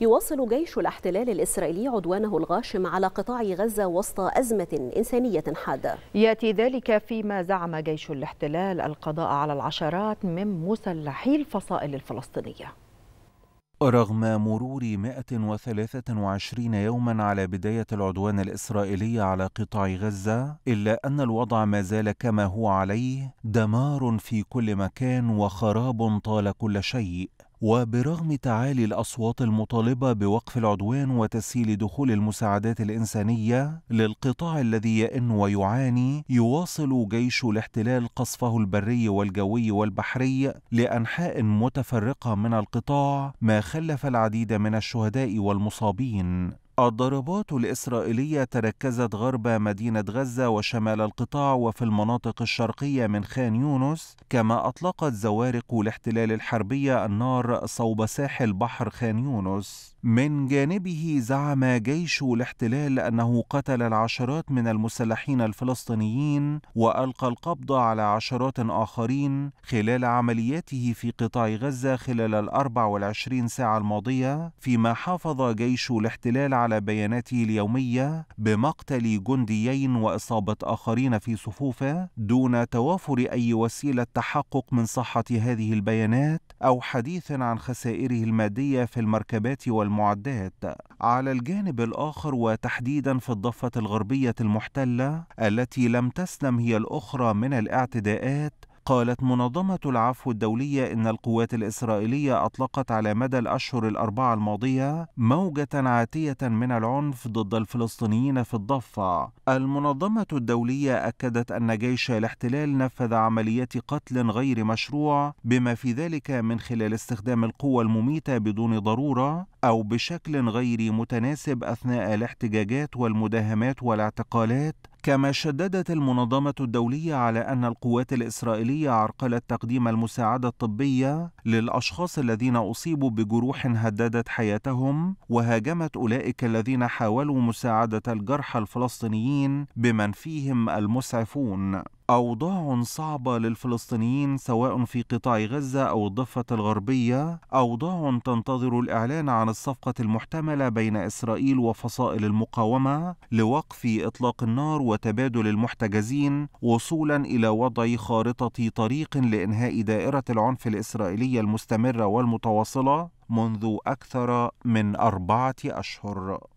يواصل جيش الاحتلال الإسرائيلي عدوانه الغاشم على قطاع غزة وسط أزمة إنسانية حادة يأتي ذلك فيما زعم جيش الاحتلال القضاء على العشرات من مسلحي الفصائل الفلسطينية رغم مرور 123 يوما على بداية العدوان الإسرائيلي على قطاع غزة إلا أن الوضع ما زال كما هو عليه دمار في كل مكان وخراب طال كل شيء وبرغم تعالي الأصوات المطالبة بوقف العدوان وتسهيل دخول المساعدات الإنسانية للقطاع الذي يئن ويعاني يواصل جيش الاحتلال قصفه البري والجوي والبحري لأنحاء متفرقة من القطاع ما خلف العديد من الشهداء والمصابين الضربات الإسرائيلية تركزت غرب مدينة غزة وشمال القطاع وفي المناطق الشرقية من خان يونس كما أطلقت زوارق الاحتلال الحربية النار صوب ساحل بحر خان يونس من جانبه زعم جيش الاحتلال أنه قتل العشرات من المسلحين الفلسطينيين وألقى القبض على عشرات آخرين خلال عملياته في قطاع غزة خلال الأربع والعشرين ساعة الماضية فيما حافظ جيش الاحتلال على على بياناته اليومية بمقتل جنديين وإصابة آخرين في صفوفه دون توافر أي وسيلة تحقق من صحة هذه البيانات أو حديث عن خسائره المادية في المركبات والمعدات. على الجانب الآخر وتحديدا في الضفة الغربية المحتلة التي لم تسلم هي الأخرى من الاعتداءات قالت منظمة العفو الدولية إن القوات الإسرائيلية أطلقت على مدى الأشهر الأربعة الماضية موجة عاتية من العنف ضد الفلسطينيين في الضفة. المنظمة الدولية أكدت أن جيش الاحتلال نفذ عمليات قتل غير مشروع بما في ذلك من خلال استخدام القوة المميتة بدون ضرورة أو بشكل غير متناسب أثناء الاحتجاجات والمداهمات والاعتقالات كما شددت المنظمة الدولية على أن القوات الإسرائيلية عرقلت تقديم المساعدة الطبية للأشخاص الذين أصيبوا بجروح هددت حياتهم وهاجمت أولئك الذين حاولوا مساعدة الجرحى الفلسطينيين بمن فيهم المسعفون أوضاع صعبة للفلسطينيين سواء في قطاع غزة أو الضفة الغربية، أوضاع تنتظر الإعلان عن الصفقة المحتملة بين إسرائيل وفصائل المقاومة لوقف إطلاق النار وتبادل المحتجزين وصولا إلى وضع خارطة طريق لإنهاء دائرة العنف الإسرائيلية المستمرة والمتواصلة منذ أكثر من أربعة أشهر.